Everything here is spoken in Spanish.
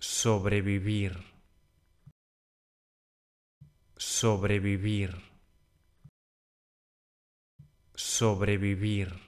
sobrevivir, sobrevivir, sobrevivir.